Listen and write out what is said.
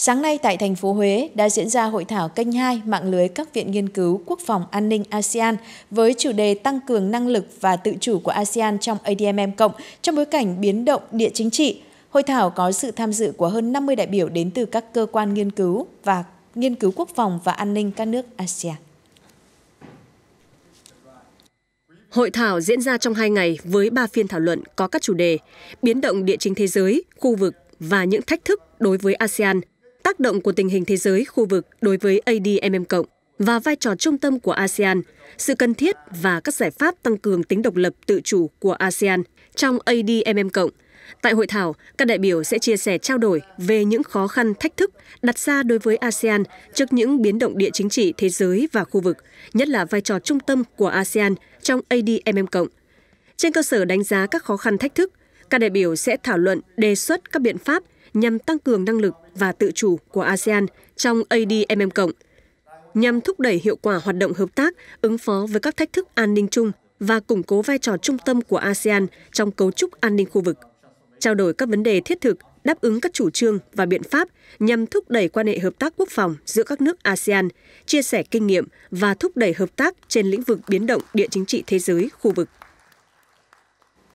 Sáng nay tại thành phố Huế đã diễn ra hội thảo kênh 2 mạng lưới các viện nghiên cứu quốc phòng an ninh ASEAN với chủ đề tăng cường năng lực và tự chủ của ASEAN trong ADMM cộng trong bối cảnh biến động địa chính trị. Hội thảo có sự tham dự của hơn 50 đại biểu đến từ các cơ quan nghiên cứu và nghiên cứu quốc phòng và an ninh các nước ASEAN. Hội thảo diễn ra trong 2 ngày với 3 phiên thảo luận có các chủ đề biến động địa chính thế giới, khu vực và những thách thức đối với ASEAN – tác động của tình hình thế giới, khu vực đối với ADMM cộng và vai trò trung tâm của ASEAN, sự cần thiết và các giải pháp tăng cường tính độc lập tự chủ của ASEAN trong ADMM cộng. Tại hội thảo, các đại biểu sẽ chia sẻ trao đổi về những khó khăn, thách thức đặt ra đối với ASEAN trước những biến động địa chính trị thế giới và khu vực, nhất là vai trò trung tâm của ASEAN trong ADMM cộng. Trên cơ sở đánh giá các khó khăn thách thức, các đại biểu sẽ thảo luận đề xuất các biện pháp nhằm tăng cường năng lực và tự chủ của ASEAN trong ADMM cộng, nhằm thúc đẩy hiệu quả hoạt động hợp tác ứng phó với các thách thức an ninh chung và củng cố vai trò trung tâm của ASEAN trong cấu trúc an ninh khu vực. Trao đổi các vấn đề thiết thực đáp ứng các chủ trương và biện pháp nhằm thúc đẩy quan hệ hợp tác quốc phòng giữa các nước ASEAN, chia sẻ kinh nghiệm và thúc đẩy hợp tác trên lĩnh vực biến động địa chính trị thế giới, khu vực.